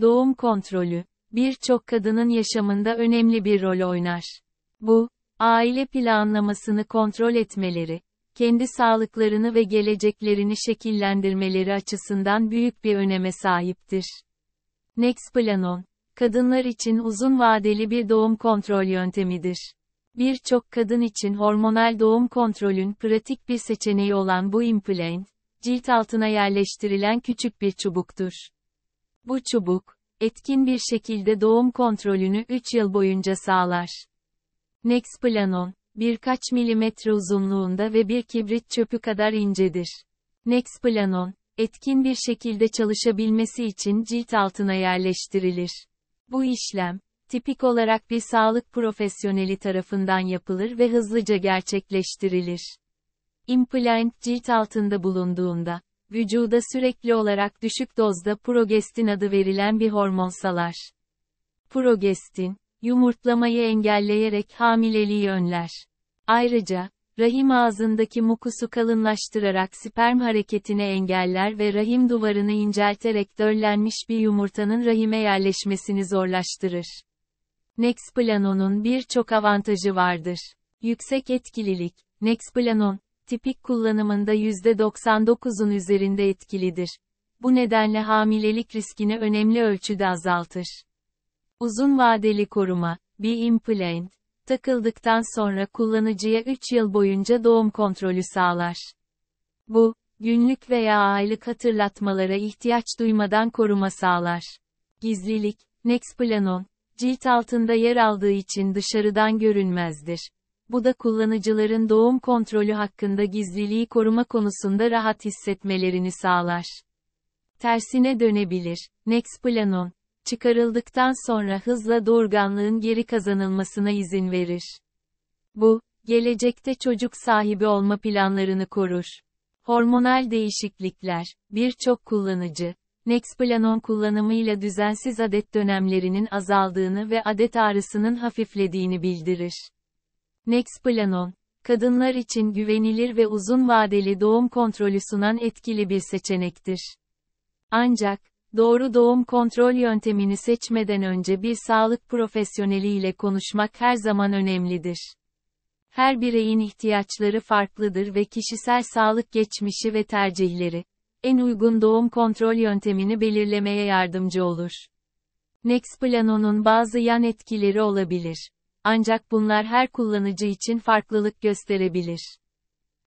Doğum kontrolü, birçok kadının yaşamında önemli bir rol oynar. Bu, aile planlamasını kontrol etmeleri, kendi sağlıklarını ve geleceklerini şekillendirmeleri açısından büyük bir öneme sahiptir. Nexplanon, kadınlar için uzun vadeli bir doğum kontrol yöntemidir. Birçok kadın için hormonal doğum kontrolün pratik bir seçeneği olan bu implant, cilt altına yerleştirilen küçük bir çubuktur. Bu çubuk, etkin bir şekilde doğum kontrolünü 3 yıl boyunca sağlar. Nexplanon, birkaç milimetre uzunluğunda ve bir kibrit çöpü kadar incedir. Nexplanon, etkin bir şekilde çalışabilmesi için cilt altına yerleştirilir. Bu işlem, tipik olarak bir sağlık profesyoneli tarafından yapılır ve hızlıca gerçekleştirilir. Implant cilt altında bulunduğunda, vücuda sürekli olarak düşük dozda progestin adı verilen bir hormon salar. Progestin, yumurtlamayı engelleyerek hamileliği önler. Ayrıca, rahim ağzındaki mukusu kalınlaştırarak sperm hareketini engeller ve rahim duvarını incelterek döllenmiş bir yumurtanın rahime yerleşmesini zorlaştırır. Nexplanon'un birçok avantajı vardır. Yüksek etkililik, Nexplanon, tipik kullanımında %99'un üzerinde etkilidir. Bu nedenle hamilelik riskini önemli ölçüde azaltır. Uzun vadeli koruma, bir implant, takıldıktan sonra kullanıcıya 3 yıl boyunca doğum kontrolü sağlar. Bu, günlük veya aylık hatırlatmalara ihtiyaç duymadan koruma sağlar. Gizlilik, Nexplanon, cilt altında yer aldığı için dışarıdan görünmezdir. Bu da kullanıcıların doğum kontrolü hakkında gizliliği koruma konusunda rahat hissetmelerini sağlar. Tersine dönebilir. Nexplanon çıkarıldıktan sonra hızla doğurganlığın geri kazanılmasına izin verir. Bu, gelecekte çocuk sahibi olma planlarını korur. Hormonal değişiklikler, birçok kullanıcı, Nexplanon kullanımıyla düzensiz adet dönemlerinin azaldığını ve adet ağrısının hafiflediğini bildirir. Nexplanon, kadınlar için güvenilir ve uzun vadeli doğum kontrolü sunan etkili bir seçenektir. Ancak, doğru doğum kontrol yöntemini seçmeden önce bir sağlık profesyoneliyle konuşmak her zaman önemlidir. Her bireyin ihtiyaçları farklıdır ve kişisel sağlık geçmişi ve tercihleri, en uygun doğum kontrol yöntemini belirlemeye yardımcı olur. Nexplanon'un bazı yan etkileri olabilir ancak bunlar her kullanıcı için farklılık gösterebilir.